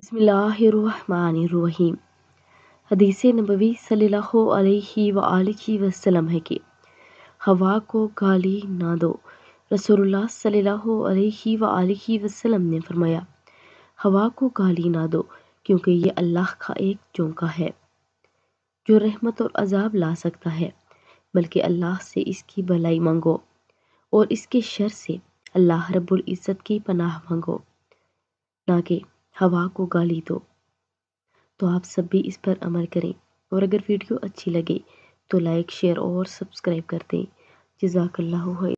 बसमीम हदीस नबवी सल्लल्लाहु अलैहि वसल्लम है कि हवा को गाली ना दो रसूलुल्लाह सल्लल्लाहु अलैहि वसल्लम ने फरमाया हवा को गाली ना दो क्योंकि ये अल्लाह का एक चौंका है जो रहमत और अजाब ला सकता है बल्कि अल्लाह से इसकी भलाई मांगो और इसके शर से अल्लाह रब्बुल इज़्ज़त की पनाह मांगो ना कि हवा को गाली दो तो आप सब भी इस पर अमल करें और अगर वीडियो अच्छी लगे तो लाइक शेयर और सब्सक्राइब कर दें जजाकल्ला